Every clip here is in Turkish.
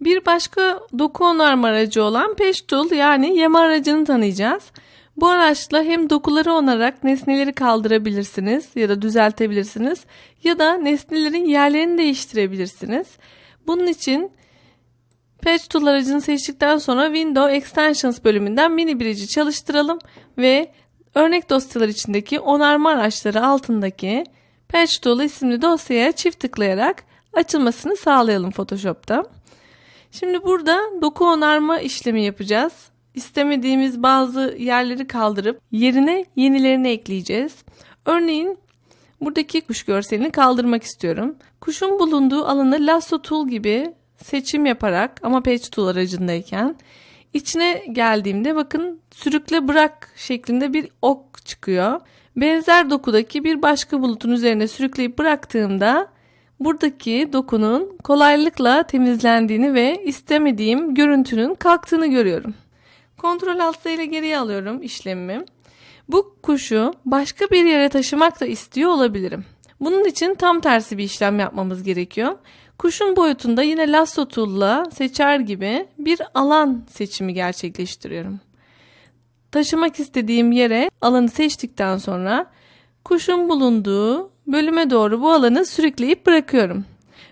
Bir başka doku onarma aracı olan peş yani yem aracını tanıyacağız. Bu araçla hem dokuları onarak nesneleri kaldırabilirsiniz ya da düzeltebilirsiniz ya da nesnelerin yerlerini değiştirebilirsiniz. Bunun için Patch Tool aracını seçtikten sonra Window Extensions bölümünden Mini Bridge'i çalıştıralım ve örnek dosyalar içindeki onarma araçları altındaki Patch Tool isimli dosyaya çift tıklayarak açılmasını sağlayalım Photoshop'ta. Şimdi burada doku onarma işlemi yapacağız. İstemediğimiz bazı yerleri kaldırıp yerine yenilerini ekleyeceğiz. Örneğin buradaki kuş görselini kaldırmak istiyorum. Kuşun bulunduğu alanı lasso tool gibi seçim yaparak ama patch tool aracındayken içine geldiğimde bakın sürükle bırak şeklinde bir ok çıkıyor. Benzer dokudaki bir başka bulutun üzerine sürükleyip bıraktığımda buradaki dokunun kolaylıkla temizlendiğini ve istemediğim görüntünün kalktığını görüyorum. Kontrol alt ile geriye alıyorum işlemimi. Bu kuşu başka bir yere taşımak da istiyor olabilirim. Bunun için tam tersi bir işlem yapmamız gerekiyor. Kuşun boyutunda yine lasso tool'la seçer gibi bir alan seçimi gerçekleştiriyorum. Taşımak istediğim yere alanı seçtikten sonra kuşun bulunduğu bölüme doğru bu alanı sürükleyip bırakıyorum.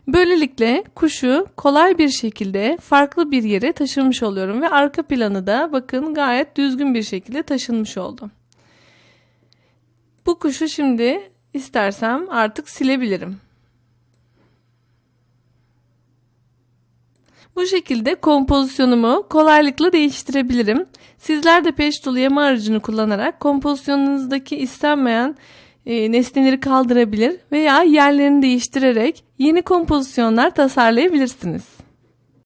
Böylelikle kuşu kolay bir şekilde farklı bir yere taşınmış oluyorum ve arka planı da bakın gayet düzgün bir şekilde taşınmış oldu. Bu kuşu şimdi istersem artık silebilirim. Bu şekilde kompozisyonumu kolaylıkla değiştirebilirim. Sizler de peş dolu yama aracını kullanarak kompozisyonunuzdaki istenmeyen e, nesneleri kaldırabilir veya yerlerini değiştirerek yeni kompozisyonlar tasarlayabilirsiniz.